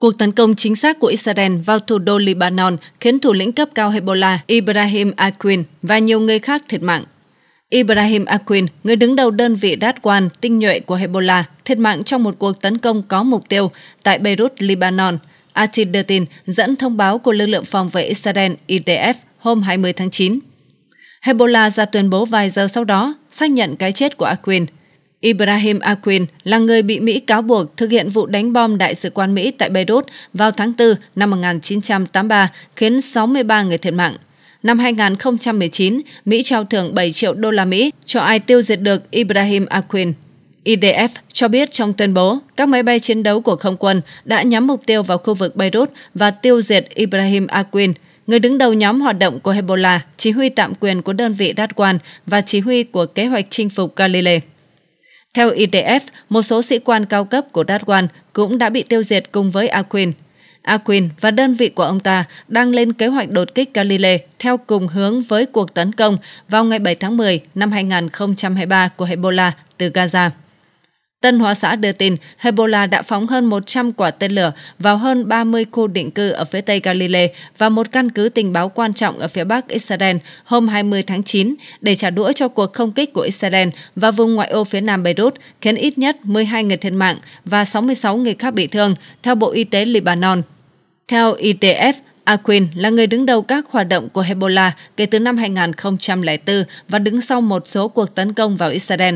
Cuộc tấn công chính xác của Israel vào thủ đô Libanon khiến thủ lĩnh cấp cao Hezbollah Ibrahim Aquin và nhiều người khác thiệt mạng. Ibrahim Aquin, người đứng đầu đơn vị đát quan tinh nhuệ của Hezbollah, thiệt mạng trong một cuộc tấn công có mục tiêu tại Beirut, Libanon. tin dẫn thông báo của lực lượng phòng vệ Israel IDF hôm 20 tháng 9. Hezbollah ra tuyên bố vài giờ sau đó xác nhận cái chết của Aquin – Ibrahim Aquin là người bị Mỹ cáo buộc thực hiện vụ đánh bom Đại sứ quán Mỹ tại Beirut vào tháng 4 năm 1983 khiến 63 người thiệt mạng. Năm 2019, Mỹ trao thưởng 7 triệu đô la Mỹ cho ai tiêu diệt được Ibrahim Aquin. IDF cho biết trong tuyên bố, các máy bay chiến đấu của không quân đã nhắm mục tiêu vào khu vực Beirut và tiêu diệt Ibrahim Aquin, người đứng đầu nhóm hoạt động của Hezbollah, chỉ huy tạm quyền của đơn vị Radwan và chỉ huy của kế hoạch chinh phục Galilee. Theo IDF, e một số sĩ quan cao cấp của Dadwan cũng đã bị tiêu diệt cùng với Aquin. Aquin và đơn vị của ông ta đang lên kế hoạch đột kích Galile theo cùng hướng với cuộc tấn công vào ngày 7 tháng 10 năm 2023 của Hezbollah từ Gaza. Tân Hóa xã đưa tin Hezbollah đã phóng hơn 100 quả tên lửa vào hơn 30 khu định cư ở phía tây Galilee và một căn cứ tình báo quan trọng ở phía bắc Israel hôm 20 tháng 9 để trả đũa cho cuộc không kích của Israel và vùng ngoại ô phía nam Beirut, khiến ít nhất 12 người thiệt mạng và 66 người khác bị thương, theo Bộ Y tế Lebanon. Theo ITF, Aquin là người đứng đầu các hoạt động của Hezbollah kể từ năm 2004 và đứng sau một số cuộc tấn công vào Israel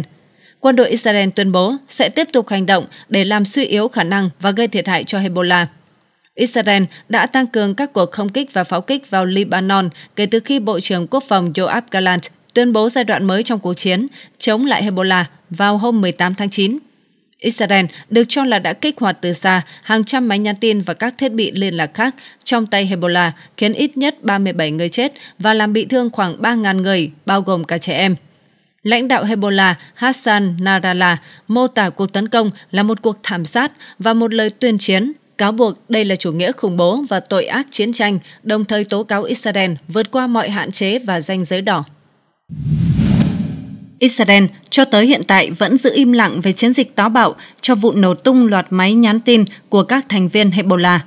quân đội Israel tuyên bố sẽ tiếp tục hành động để làm suy yếu khả năng và gây thiệt hại cho Hezbollah. Israel đã tăng cường các cuộc không kích và pháo kích vào Lebanon kể từ khi Bộ trưởng Quốc phòng Yoav Gallant tuyên bố giai đoạn mới trong cuộc chiến chống lại Hezbollah vào hôm 18 tháng 9. Israel được cho là đã kích hoạt từ xa hàng trăm máy nhắn tin và các thiết bị liên lạc khác trong tay Hezbollah, khiến ít nhất 37 người chết và làm bị thương khoảng 3.000 người, bao gồm cả trẻ em. Lãnh đạo Hezbollah Hassan Nasrallah mô tả cuộc tấn công là một cuộc thảm sát và một lời tuyên chiến, cáo buộc đây là chủ nghĩa khủng bố và tội ác chiến tranh, đồng thời tố cáo Israel vượt qua mọi hạn chế và danh giới đỏ. Israel cho tới hiện tại vẫn giữ im lặng về chiến dịch táo bạo cho vụ nổ tung loạt máy nhắn tin của các thành viên Hezbollah.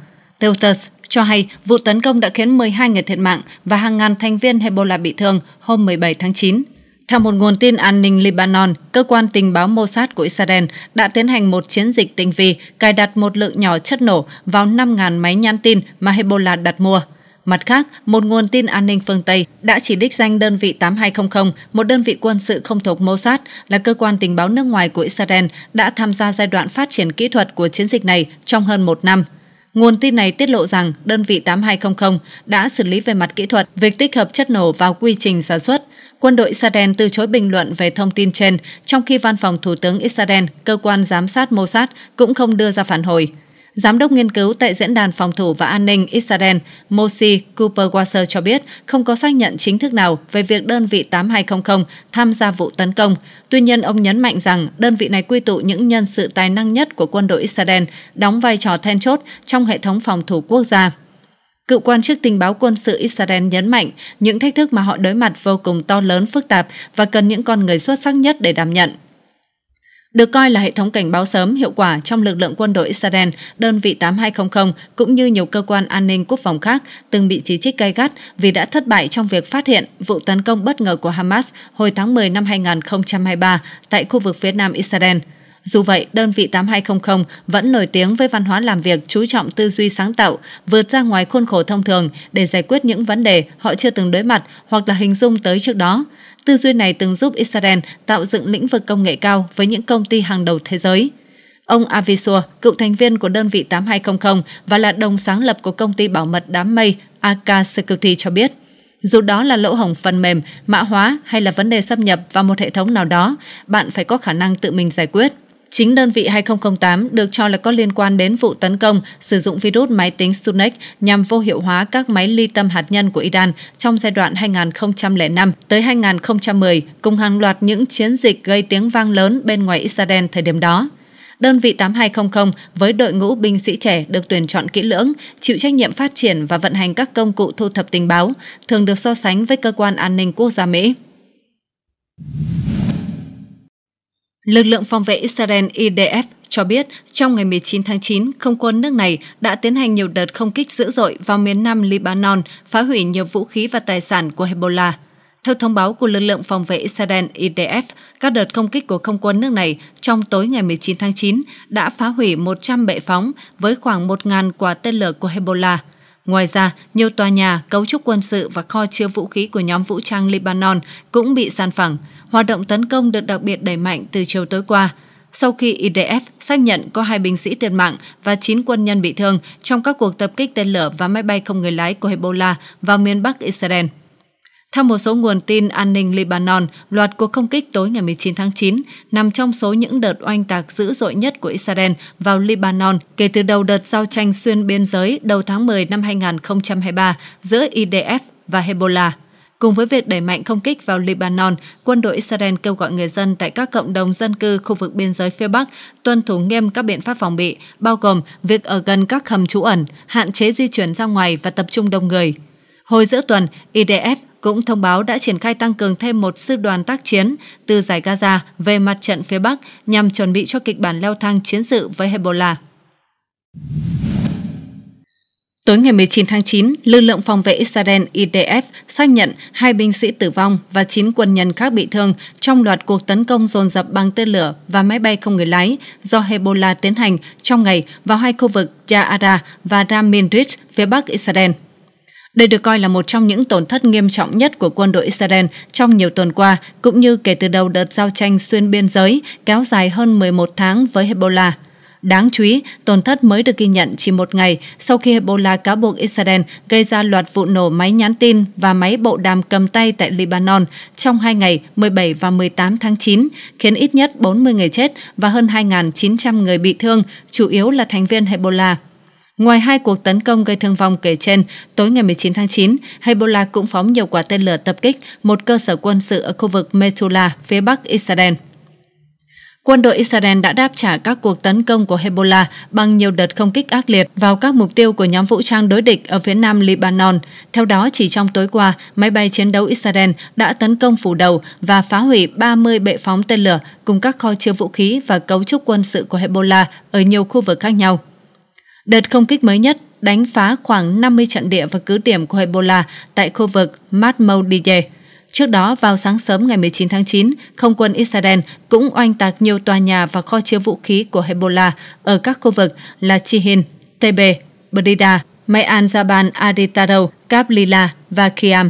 Reuters cho hay vụ tấn công đã khiến 12 người thiệt mạng và hàng ngàn thành viên Hezbollah bị thương hôm 17 tháng 9. Theo một nguồn tin an ninh Lebanon, cơ quan tình báo Mossad của Israel đã tiến hành một chiến dịch tinh vi cài đặt một lượng nhỏ chất nổ vào 5.000 máy nhắn tin mà Hezbollah đặt mua. Mặt khác, một nguồn tin an ninh phương Tây đã chỉ đích danh đơn vị 8200, một đơn vị quân sự không thuộc Mossad, là cơ quan tình báo nước ngoài của Israel, đã tham gia giai đoạn phát triển kỹ thuật của chiến dịch này trong hơn một năm. Nguồn tin này tiết lộ rằng đơn vị 8200 đã xử lý về mặt kỹ thuật việc tích hợp chất nổ vào quy trình sản xuất. Quân đội Israel từ chối bình luận về thông tin trên, trong khi văn phòng Thủ tướng Israel, cơ quan giám sát Mossad cũng không đưa ra phản hồi. Giám đốc nghiên cứu tại Diễn đàn Phòng thủ và An ninh Israel Mosi Cooper-Wasser cho biết không có xác nhận chính thức nào về việc đơn vị 8200 tham gia vụ tấn công. Tuy nhiên, ông nhấn mạnh rằng đơn vị này quy tụ những nhân sự tài năng nhất của quân đội Israel, đóng vai trò then chốt trong hệ thống phòng thủ quốc gia. Cựu quan chức tình báo quân sự Israel nhấn mạnh những thách thức mà họ đối mặt vô cùng to lớn phức tạp và cần những con người xuất sắc nhất để đảm nhận. Được coi là hệ thống cảnh báo sớm hiệu quả trong lực lượng quân đội Israel, đơn vị 8200 cũng như nhiều cơ quan an ninh quốc phòng khác từng bị chỉ trích gay gắt vì đã thất bại trong việc phát hiện vụ tấn công bất ngờ của Hamas hồi tháng 10 năm 2023 tại khu vực phía nam Israel – dù vậy, đơn vị 8200 vẫn nổi tiếng với văn hóa làm việc chú trọng tư duy sáng tạo, vượt ra ngoài khuôn khổ thông thường để giải quyết những vấn đề họ chưa từng đối mặt hoặc là hình dung tới trước đó. Tư duy này từng giúp Israel tạo dựng lĩnh vực công nghệ cao với những công ty hàng đầu thế giới. Ông Avisua, cựu thành viên của đơn vị 8200 và là đồng sáng lập của công ty bảo mật đám mây AK Security cho biết. Dù đó là lỗ hổng phần mềm, mã hóa hay là vấn đề xâm nhập vào một hệ thống nào đó, bạn phải có khả năng tự mình giải quyết. Chính đơn vị 2008 được cho là có liên quan đến vụ tấn công sử dụng virus máy tính Stunex nhằm vô hiệu hóa các máy ly tâm hạt nhân của Iran trong giai đoạn 2005 tới 2010 cùng hàng loạt những chiến dịch gây tiếng vang lớn bên ngoài Israel thời điểm đó đơn vị 8200 với đội ngũ binh sĩ trẻ được tuyển chọn kỹ lưỡng, chịu trách nhiệm phát triển và vận hành các công cụ thu thập tình báo, thường được so sánh với cơ quan an ninh quốc gia Mỹ. Lực lượng phòng vệ Israel IDF cho biết trong ngày 19 tháng 9, không quân nước này đã tiến hành nhiều đợt không kích dữ dội vào miền nam Libanon, phá hủy nhiều vũ khí và tài sản của Hezbollah. Theo thông báo của lực lượng phòng vệ Israel IDF, các đợt không kích của không quân nước này trong tối ngày 19 tháng 9 đã phá hủy 100 bệ phóng với khoảng 1.000 quả tên lửa của Hezbollah. Ngoài ra, nhiều tòa nhà, cấu trúc quân sự và kho chứa vũ khí của nhóm vũ trang Libanon cũng bị san phẳng hoạt động tấn công được đặc biệt đẩy mạnh từ chiều tối qua, sau khi IDF xác nhận có hai binh sĩ thiệt mạng và 9 quân nhân bị thương trong các cuộc tập kích tên lửa và máy bay không người lái của Hezbollah vào miền Bắc Israel. Theo một số nguồn tin an ninh Lebanon, loạt cuộc không kích tối ngày 19 tháng 9 nằm trong số những đợt oanh tạc dữ dội nhất của Israel vào Lebanon kể từ đầu đợt giao tranh xuyên biên giới đầu tháng 10 năm 2023 giữa IDF và Hezbollah. Cùng với việc đẩy mạnh không kích vào Lebanon, quân đội Israel kêu gọi người dân tại các cộng đồng dân cư khu vực biên giới phía Bắc tuân thủ nghiêm các biện pháp phòng bị, bao gồm việc ở gần các hầm trú ẩn, hạn chế di chuyển ra ngoài và tập trung đông người. Hồi giữa tuần, IDF cũng thông báo đã triển khai tăng cường thêm một sư đoàn tác chiến từ giải Gaza về mặt trận phía Bắc nhằm chuẩn bị cho kịch bản leo thang chiến sự với Hezbollah. Tối ngày 19 tháng 9, lực lượng phòng vệ Israel IDF xác nhận hai binh sĩ tử vong và 9 quân nhân khác bị thương trong loạt cuộc tấn công dồn dập bằng tên lửa và máy bay không người lái do Hezbollah tiến hành trong ngày vào hai khu vực Ya'ara và Ramin Ridge phía bắc Israel. Đây được coi là một trong những tổn thất nghiêm trọng nhất của quân đội Israel trong nhiều tuần qua, cũng như kể từ đầu đợt giao tranh xuyên biên giới kéo dài hơn 11 tháng với Hezbollah. Đáng chú ý, tổn thất mới được ghi nhận chỉ một ngày sau khi Hezbollah cáo buộc Israel gây ra loạt vụ nổ máy nhắn tin và máy bộ đàm cầm tay tại Lebanon trong hai ngày 17 và 18 tháng 9, khiến ít nhất 40 người chết và hơn 2.900 người bị thương, chủ yếu là thành viên Hezbollah. Ngoài hai cuộc tấn công gây thương vong kể trên, tối ngày 19 tháng 9, Hezbollah cũng phóng nhiều quả tên lửa tập kích một cơ sở quân sự ở khu vực Metula, phía bắc Israel quân đội Israel đã đáp trả các cuộc tấn công của Hezbollah bằng nhiều đợt không kích ác liệt vào các mục tiêu của nhóm vũ trang đối địch ở phía nam Lebanon. Theo đó, chỉ trong tối qua, máy bay chiến đấu Israel đã tấn công phủ đầu và phá hủy 30 bệ phóng tên lửa cùng các kho chứa vũ khí và cấu trúc quân sự của Hezbollah ở nhiều khu vực khác nhau. Đợt không kích mới nhất đánh phá khoảng 50 trận địa và cứ điểm của Hezbollah tại khu vực Matmoudieh, Trước đó, vào sáng sớm ngày 19 tháng 9, không quân Israel cũng oanh tạc nhiều tòa nhà và kho chứa vũ khí của Hezbollah ở các khu vực là Chihin, Tebe, Brida, Mayan Jaban Aditaro, Kablila và Kiam.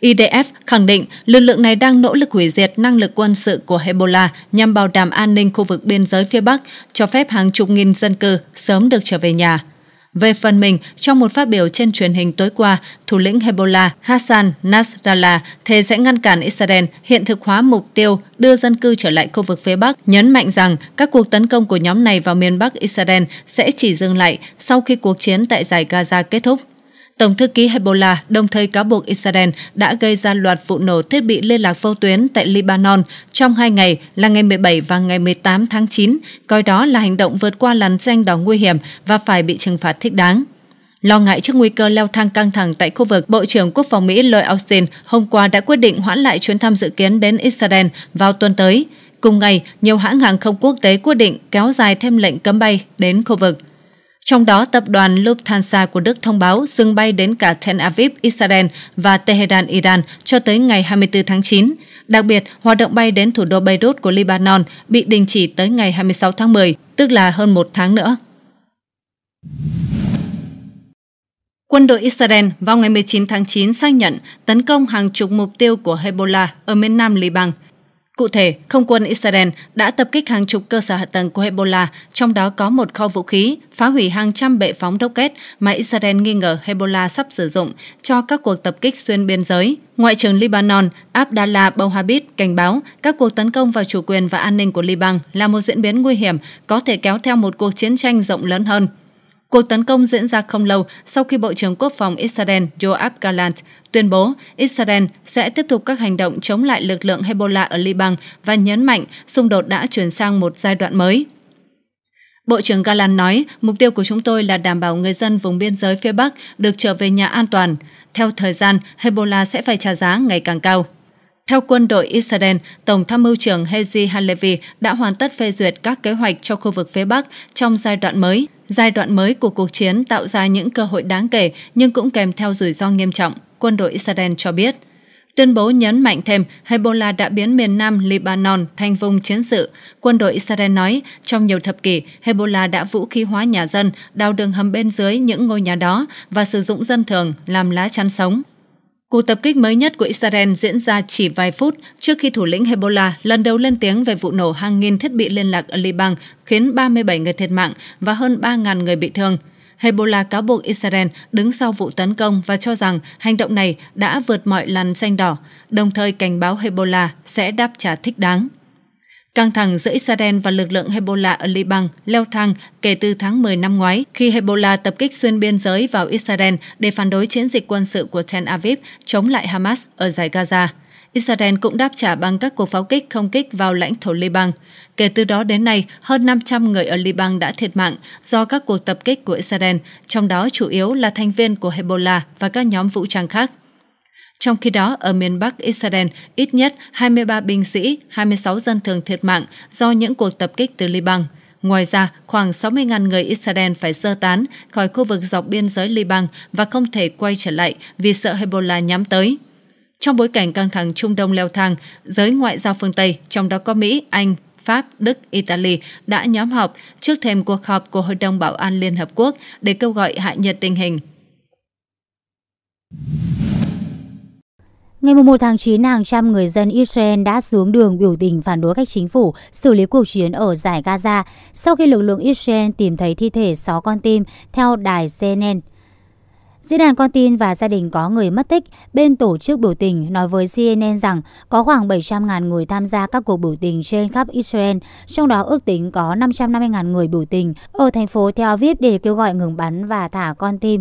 IDF khẳng định lực lượng này đang nỗ lực hủy diệt năng lực quân sự của Hezbollah nhằm bảo đảm an ninh khu vực biên giới phía Bắc, cho phép hàng chục nghìn dân cư sớm được trở về nhà. Về phần mình, trong một phát biểu trên truyền hình tối qua, thủ lĩnh Hezbollah Hassan Nasrallah thề sẽ ngăn cản Israel hiện thực hóa mục tiêu đưa dân cư trở lại khu vực phía Bắc, nhấn mạnh rằng các cuộc tấn công của nhóm này vào miền Bắc Israel sẽ chỉ dừng lại sau khi cuộc chiến tại giải Gaza kết thúc. Tổng thư ký Hezbollah đồng thời cáo buộc Israel đã gây ra loạt vụ nổ thiết bị liên lạc vô tuyến tại Lebanon trong hai ngày là ngày 17 và ngày 18 tháng 9, coi đó là hành động vượt qua làn danh đỏ nguy hiểm và phải bị trừng phạt thích đáng. Lo ngại trước nguy cơ leo thang căng thẳng tại khu vực, Bộ trưởng Quốc phòng Mỹ Lloyd Austin hôm qua đã quyết định hoãn lại chuyến thăm dự kiến đến Israel vào tuần tới. Cùng ngày, nhiều hãng hàng không quốc tế quyết định kéo dài thêm lệnh cấm bay đến khu vực. Trong đó, tập đoàn Lufthansa của Đức thông báo dừng bay đến cả Tel Aviv, Israel và Tehran, Iran cho tới ngày 24 tháng 9. Đặc biệt, hoạt động bay đến thủ đô Beirut của Lebanon bị đình chỉ tới ngày 26 tháng 10, tức là hơn một tháng nữa. Quân đội Israel vào ngày 19 tháng 9 xác nhận tấn công hàng chục mục tiêu của Hezbollah ở miền nam Liban. Cụ thể, không quân Israel đã tập kích hàng chục cơ sở hạ tầng của Hezbollah, trong đó có một kho vũ khí, phá hủy hàng trăm bệ phóng rocket mà Israel nghi ngờ Hezbollah sắp sử dụng cho các cuộc tập kích xuyên biên giới. Ngoại trưởng Libanon Abdallah Bouhabib cảnh báo các cuộc tấn công vào chủ quyền và an ninh của Liban là một diễn biến nguy hiểm, có thể kéo theo một cuộc chiến tranh rộng lớn hơn. Cuộc tấn công diễn ra không lâu sau khi Bộ trưởng Quốc phòng Israel Yoav Gallant tuyên bố Israel sẽ tiếp tục các hành động chống lại lực lượng Hezbollah ở Liban và nhấn mạnh xung đột đã chuyển sang một giai đoạn mới. Bộ trưởng Galan nói, mục tiêu của chúng tôi là đảm bảo người dân vùng biên giới phía Bắc được trở về nhà an toàn. Theo thời gian, Hezbollah sẽ phải trả giá ngày càng cao. Theo quân đội Israel, Tổng tham mưu trưởng Hezi Halevi đã hoàn tất phê duyệt các kế hoạch cho khu vực phía Bắc trong giai đoạn mới. Giai đoạn mới của cuộc chiến tạo ra những cơ hội đáng kể nhưng cũng kèm theo rủi ro nghiêm trọng quân đội Israel cho biết. Tuyên bố nhấn mạnh thêm, Hezbollah đã biến miền Nam Lebanon thành vùng chiến sự. Quân đội Israel nói, trong nhiều thập kỷ, Hezbollah đã vũ khí hóa nhà dân, đào đường hầm bên dưới những ngôi nhà đó và sử dụng dân thường làm lá chắn sống. Cuộc tập kích mới nhất của Israel diễn ra chỉ vài phút trước khi thủ lĩnh Hezbollah lần đầu lên tiếng về vụ nổ hàng nghìn thiết bị liên lạc ở Liban khiến 37 người thiệt mạng và hơn 3.000 người bị thương – Hezbollah cáo buộc Israel đứng sau vụ tấn công và cho rằng hành động này đã vượt mọi làn xanh đỏ, đồng thời cảnh báo Hezbollah sẽ đáp trả thích đáng. Căng thẳng giữa Israel và lực lượng Hezbollah ở Liban leo thang kể từ tháng 10 năm ngoái khi Hezbollah tập kích xuyên biên giới vào Israel để phản đối chiến dịch quân sự của Tel Aviv chống lại Hamas ở giải Gaza. Israel cũng đáp trả bằng các cuộc pháo kích không kích vào lãnh thổ Liban. Kể từ đó đến nay, hơn 500 người ở Liban đã thiệt mạng do các cuộc tập kích của Israel, trong đó chủ yếu là thành viên của Hezbollah và các nhóm vũ trang khác. Trong khi đó, ở miền Bắc Israel, ít nhất 23 binh sĩ, 26 dân thường thiệt mạng do những cuộc tập kích từ Liban. Ngoài ra, khoảng 60.000 người Israel phải sơ tán khỏi khu vực dọc biên giới Liban và không thể quay trở lại vì sợ Hezbollah nhắm tới. Trong bối cảnh căng thẳng Trung Đông leo thang, giới ngoại giao phương Tây, trong đó có Mỹ, Anh, Pháp, Đức, Italy đã nhóm họp trước thêm cuộc họp của Hội đồng Bảo an Liên Hợp Quốc để kêu gọi hạ nhiệt tình hình. Ngày 1 tháng 9, hàng trăm người dân Israel đã xuống đường biểu tình phản đối cách chính phủ xử lý cuộc chiến ở giải Gaza sau khi lực lượng Israel tìm thấy thi thể 6 con tim theo đài CNN. Diễn đàn con tin và gia đình có người mất tích, bên tổ chức biểu tình nói với CNN rằng có khoảng 700.000 người tham gia các cuộc biểu tình trên khắp Israel, trong đó ước tính có 550.000 người biểu tình ở thành phố Tel Aviv để kêu gọi ngừng bắn và thả con tin.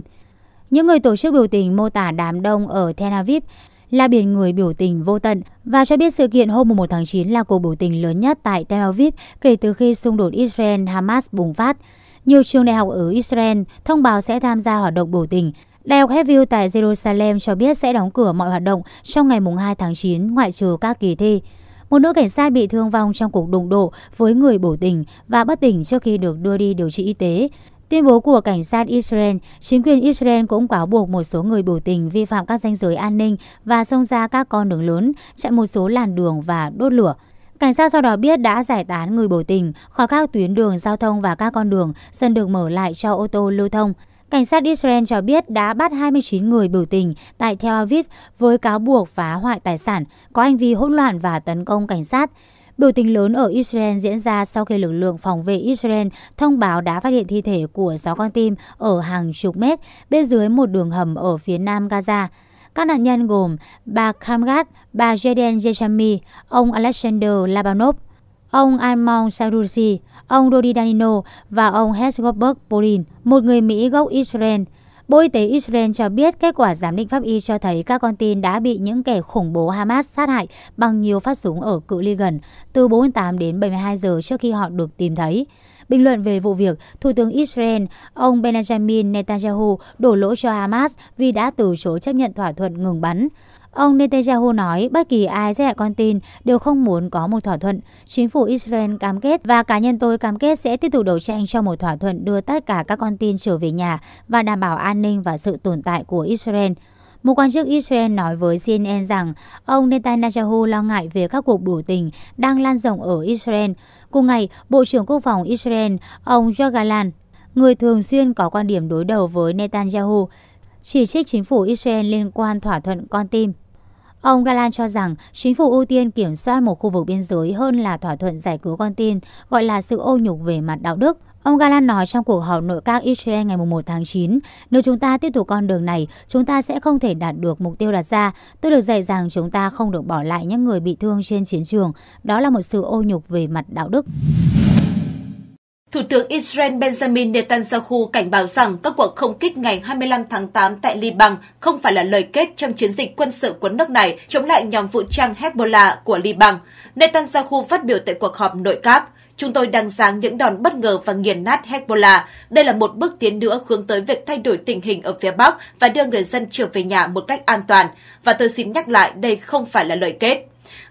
Những người tổ chức biểu tình mô tả đám đông ở Tel Aviv là biển người biểu tình vô tận và cho biết sự kiện hôm 1 tháng 9 là cuộc biểu tình lớn nhất tại Tel Aviv kể từ khi xung đột Israel-Hamas bùng phát. Nhiều trường đại học ở Israel thông báo sẽ tham gia hoạt động biểu tình Đại học Hebrew tại Jerusalem cho biết sẽ đóng cửa mọi hoạt động trong ngày 2 tháng 9 ngoại trừ các kỳ thi. Một nữ cảnh sát bị thương vong trong cuộc đụng độ với người biểu tình và bất tỉnh trước khi được đưa đi điều trị y tế. Tuyên bố của cảnh sát Israel, chính quyền Israel cũng cáo buộc một số người biểu tình vi phạm các danh giới an ninh và xông ra các con đường lớn, chặn một số làn đường và đốt lửa. Cảnh sát sau đó biết đã giải tán người biểu tình khỏi các tuyến đường giao thông và các con đường dần được mở lại cho ô tô lưu thông. Cảnh sát Israel cho biết đã bắt 29 người biểu tình tại Tel Aviv với cáo buộc phá hoại tài sản, có hành vi hỗn loạn và tấn công cảnh sát. Biểu tình lớn ở Israel diễn ra sau khi lực lượng phòng vệ Israel thông báo đã phát hiện thi thể của 6 con tim ở hàng chục mét bên dưới một đường hầm ở phía nam Gaza. Các nạn nhân gồm bà Kramgat, bà Jaden Jechami, ông Alexander Labanov, ông Almon Sarusi, ông Rodi Danino và ông Hesgobert Polin, một người Mỹ gốc Israel. Bộ Y tế Israel cho biết kết quả giám định pháp y cho thấy các con tin đã bị những kẻ khủng bố Hamas sát hại bằng nhiều phát súng ở cự ly gần, từ 48 đến 72 giờ trước khi họ được tìm thấy. Bình luận về vụ việc, Thủ tướng Israel, ông Benjamin Netanyahu đổ lỗi cho Hamas vì đã từ chối chấp nhận thỏa thuận ngừng bắn. Ông Netanyahu nói bất kỳ ai sẽ là con tin đều không muốn có một thỏa thuận. Chính phủ Israel cam kết và cá nhân tôi cam kết sẽ tiếp tục đấu tranh cho một thỏa thuận đưa tất cả các con tin trở về nhà và đảm bảo an ninh và sự tồn tại của Israel. Một quan chức Israel nói với CNN rằng ông Netanyahu lo ngại về các cuộc biểu tình đang lan rộng ở Israel. Cùng ngày, Bộ trưởng Quốc phòng Israel, ông Yoav người thường xuyên có quan điểm đối đầu với Netanyahu, chỉ trích chính phủ Israel liên quan thỏa thuận con tim. Ông Galan cho rằng chính phủ ưu tiên kiểm soát một khu vực biên giới hơn là thỏa thuận giải cứu con tin, gọi là sự ô nhục về mặt đạo đức. Ông Galan nói trong cuộc họp nội các Israel ngày 1 tháng 9, nếu chúng ta tiếp tục con đường này, chúng ta sẽ không thể đạt được mục tiêu đặt ra. Tôi được dạy rằng chúng ta không được bỏ lại những người bị thương trên chiến trường. Đó là một sự ô nhục về mặt đạo đức. Thủ tướng Israel Benjamin Netanyahu cảnh báo rằng các cuộc không kích ngày 25 tháng 8 tại Liban không phải là lời kết trong chiến dịch quân sự của nước này chống lại nhóm vũ trang Hezbollah của Liban. Netanyahu phát biểu tại cuộc họp nội các, Chúng tôi đang giáng những đòn bất ngờ và nghiền nát Hezbollah. Đây là một bước tiến nữa hướng tới việc thay đổi tình hình ở phía Bắc và đưa người dân trở về nhà một cách an toàn. Và tôi xin nhắc lại, đây không phải là lời kết.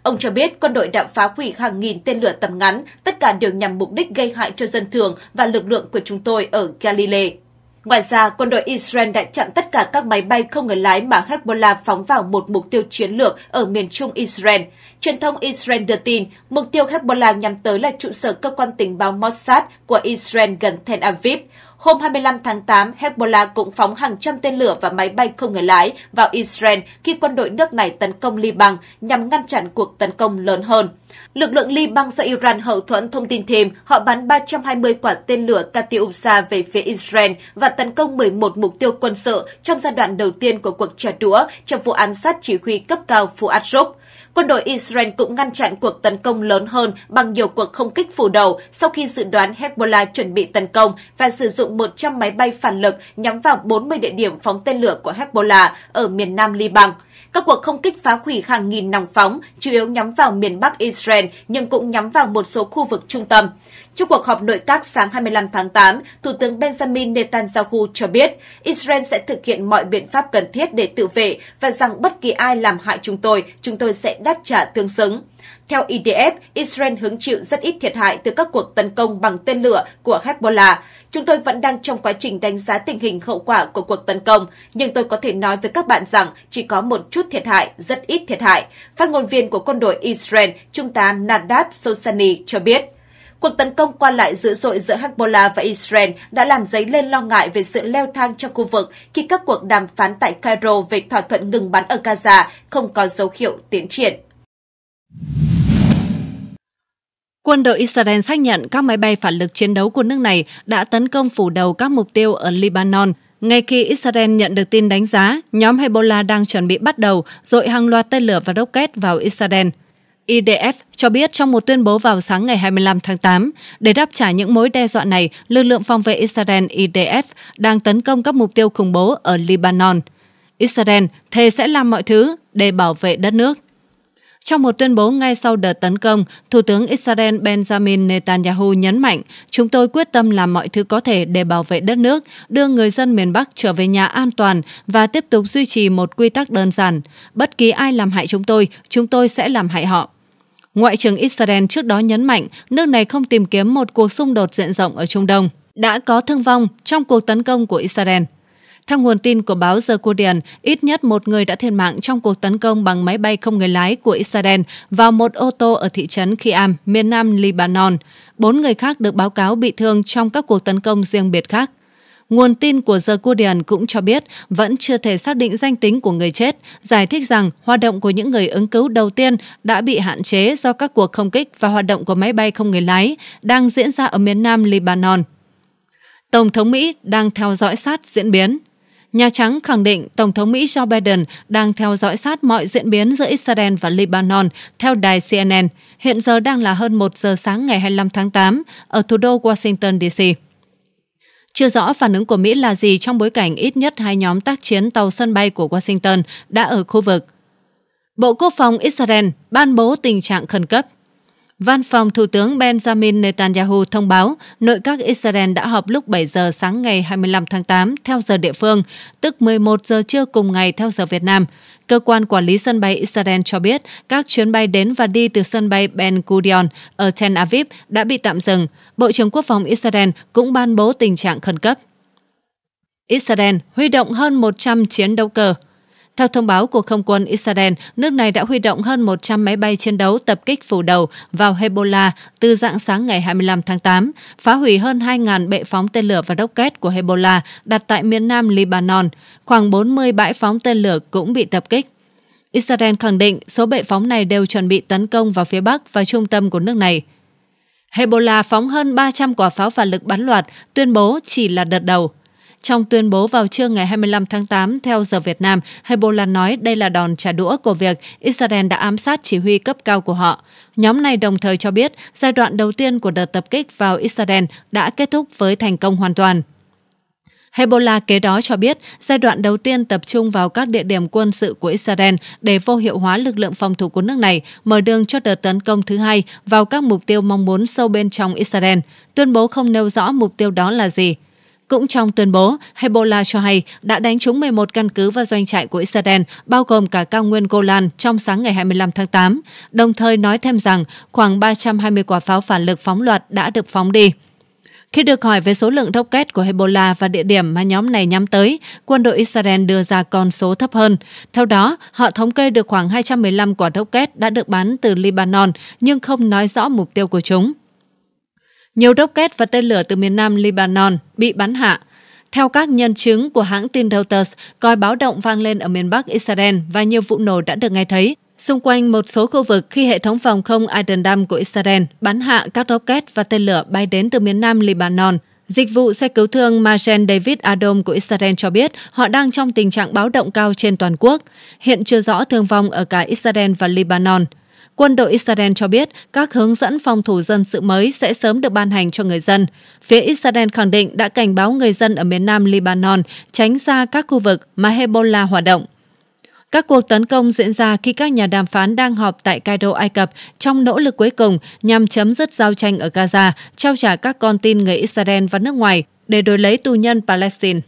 Ông cho biết quân đội đã phá hủy hàng nghìn tên lửa tầm ngắn, tất cả đều nhằm mục đích gây hại cho dân thường và lực lượng của chúng tôi ở Galilee. Ngoài ra, quân đội Israel đã chặn tất cả các máy bay không người lái mà Hezbollah phóng vào một mục tiêu chiến lược ở miền trung Israel. Truyền thông Israel đưa tin, mục tiêu Hezbollah nhắm tới là trụ sở cơ quan tình báo Mossad của Israel gần Tel Aviv. Hôm 25 tháng 8, Hezbollah cũng phóng hàng trăm tên lửa và máy bay không người lái vào Israel khi quân đội nước này tấn công Liban nhằm ngăn chặn cuộc tấn công lớn hơn. Lực lượng Liban do Iran hậu thuẫn thông tin thêm, họ bắn 320 quả tên lửa Katyusha về phía Israel và tấn công 11 mục tiêu quân sự trong giai đoạn đầu tiên của cuộc trả đũa trong vụ ám sát chỉ huy cấp cao Fuad Rook. Quân đội Israel cũng ngăn chặn cuộc tấn công lớn hơn bằng nhiều cuộc không kích phủ đầu sau khi dự đoán Hezbollah chuẩn bị tấn công và sử dụng 100 máy bay phản lực nhắm vào 40 địa điểm phóng tên lửa của Hezbollah ở miền nam Liban. Các cuộc không kích phá hủy hàng nghìn nòng phóng, chủ yếu nhắm vào miền Bắc Israel nhưng cũng nhắm vào một số khu vực trung tâm. Trong cuộc họp nội các sáng 25 tháng 8, Thủ tướng Benjamin Netanyahu cho biết Israel sẽ thực hiện mọi biện pháp cần thiết để tự vệ và rằng bất kỳ ai làm hại chúng tôi, chúng tôi sẽ đáp trả tương xứng. Theo IDF, e Israel hứng chịu rất ít thiệt hại từ các cuộc tấn công bằng tên lửa của Hezbollah. Chúng tôi vẫn đang trong quá trình đánh giá tình hình hậu quả của cuộc tấn công, nhưng tôi có thể nói với các bạn rằng chỉ có một chút thiệt hại, rất ít thiệt hại. Phát ngôn viên của quân đội Israel, Trung tá Nadav Sosani cho biết. Cuộc tấn công qua lại dữ dội giữa Hezbollah và Israel đã làm dấy lên lo ngại về sự leo thang trong khu vực khi các cuộc đàm phán tại Cairo về thỏa thuận ngừng bắn ở Gaza không có dấu hiệu tiến triển. Quân đội Israel xác nhận các máy bay phản lực chiến đấu của nước này đã tấn công phủ đầu các mục tiêu ở Lebanon. Ngay khi Israel nhận được tin đánh giá, nhóm Hezbollah đang chuẩn bị bắt đầu dội hàng loạt tên lửa và rocket vào Israel. IDF cho biết trong một tuyên bố vào sáng ngày 25 tháng 8, để đáp trả những mối đe dọa này, lực lượng phòng vệ Israel IDF đang tấn công các mục tiêu khủng bố ở Lebanon. Israel thề sẽ làm mọi thứ để bảo vệ đất nước. Trong một tuyên bố ngay sau đợt tấn công, Thủ tướng Israel Benjamin Netanyahu nhấn mạnh, chúng tôi quyết tâm làm mọi thứ có thể để bảo vệ đất nước, đưa người dân miền Bắc trở về nhà an toàn và tiếp tục duy trì một quy tắc đơn giản. Bất kỳ ai làm hại chúng tôi, chúng tôi sẽ làm hại họ. Ngoại trưởng Israel trước đó nhấn mạnh nước này không tìm kiếm một cuộc xung đột diện rộng ở Trung Đông, đã có thương vong trong cuộc tấn công của Israel. Theo nguồn tin của báo The Guardian, ít nhất một người đã thiệt mạng trong cuộc tấn công bằng máy bay không người lái của Israel vào một ô tô ở thị trấn Khiam, miền nam Lebanon. Bốn người khác được báo cáo bị thương trong các cuộc tấn công riêng biệt khác. Nguồn tin của The Guardian cũng cho biết vẫn chưa thể xác định danh tính của người chết, giải thích rằng hoạt động của những người ứng cứu đầu tiên đã bị hạn chế do các cuộc không kích và hoạt động của máy bay không người lái đang diễn ra ở miền nam Lebanon. Tổng thống Mỹ đang theo dõi sát diễn biến. Nhà Trắng khẳng định Tổng thống Mỹ Joe Biden đang theo dõi sát mọi diễn biến giữa Israel và Lebanon, theo đài CNN. Hiện giờ đang là hơn 1 giờ sáng ngày 25 tháng 8 ở thủ đô Washington, D.C. Chưa rõ phản ứng của Mỹ là gì trong bối cảnh ít nhất hai nhóm tác chiến tàu sân bay của Washington đã ở khu vực. Bộ Quốc phòng Israel ban bố tình trạng khẩn cấp Văn phòng Thủ tướng Benjamin Netanyahu thông báo nội các Israel đã họp lúc 7 giờ sáng ngày 25 tháng 8 theo giờ địa phương, tức 11 giờ trưa cùng ngày theo giờ Việt Nam. Cơ quan quản lý sân bay Israel cho biết các chuyến bay đến và đi từ sân bay Ben Gurion ở Tel Aviv đã bị tạm dừng. Bộ trưởng Quốc phòng Israel cũng ban bố tình trạng khẩn cấp. Israel huy động hơn 100 chiến đấu cơ theo thông báo của không quân Israel, nước này đã huy động hơn 100 máy bay chiến đấu tập kích phủ đầu vào Hezbollah từ dạng sáng ngày 25 tháng 8, phá hủy hơn 2.000 bệ phóng tên lửa và rocket của Hezbollah đặt tại miền nam Lebanon. Khoảng 40 bãi phóng tên lửa cũng bị tập kích. Israel khẳng định số bệ phóng này đều chuẩn bị tấn công vào phía Bắc và trung tâm của nước này. Hezbollah phóng hơn 300 quả pháo và lực bắn loạt, tuyên bố chỉ là đợt đầu. Trong tuyên bố vào trưa ngày 25 tháng 8 theo giờ Việt Nam, Hezbollah nói đây là đòn trả đũa của việc Israel đã ám sát chỉ huy cấp cao của họ. Nhóm này đồng thời cho biết giai đoạn đầu tiên của đợt tập kích vào Israel đã kết thúc với thành công hoàn toàn. Hezbollah kế đó cho biết giai đoạn đầu tiên tập trung vào các địa điểm quân sự của Israel để vô hiệu hóa lực lượng phòng thủ của nước này, mở đường cho đợt tấn công thứ hai vào các mục tiêu mong muốn sâu bên trong Israel. Tuyên bố không nêu rõ mục tiêu đó là gì. Cũng trong tuyên bố, Hezbollah cho hay đã đánh trúng 11 căn cứ và doanh trại của Israel, bao gồm cả cao nguyên Golan trong sáng ngày 25 tháng 8, đồng thời nói thêm rằng khoảng 320 quả pháo phản lực phóng loạt đã được phóng đi. Khi được hỏi về số lượng rocket của Hezbollah và địa điểm mà nhóm này nhắm tới, quân đội Israel đưa ra con số thấp hơn. Theo đó, họ thống kê được khoảng 215 quả rocket đã được bắn từ Lebanon nhưng không nói rõ mục tiêu của chúng. Nhiều rocket và tên lửa từ miền Nam Lebanon bị bắn hạ. Theo các nhân chứng của hãng tin Reuters, coi báo động vang lên ở miền Bắc Israel và nhiều vụ nổ đã được nghe thấy xung quanh một số khu vực khi hệ thống phòng không Iron Dome của Israel bắn hạ các rocket và tên lửa bay đến từ miền Nam Lebanon. Dịch vụ xe cứu thương Margen David Adom của Israel cho biết họ đang trong tình trạng báo động cao trên toàn quốc. Hiện chưa rõ thương vong ở cả Israel và Lebanon. Quân đội Israel cho biết các hướng dẫn phòng thủ dân sự mới sẽ sớm được ban hành cho người dân. Phía Israel khẳng định đã cảnh báo người dân ở miền nam Lebanon tránh xa các khu vực mà Hezbollah hoạt động. Các cuộc tấn công diễn ra khi các nhà đàm phán đang họp tại Cairo, Ai Cập trong nỗ lực cuối cùng nhằm chấm dứt giao tranh ở Gaza, trao trả các con tin người Israel và nước ngoài để đổi lấy tù nhân Palestine.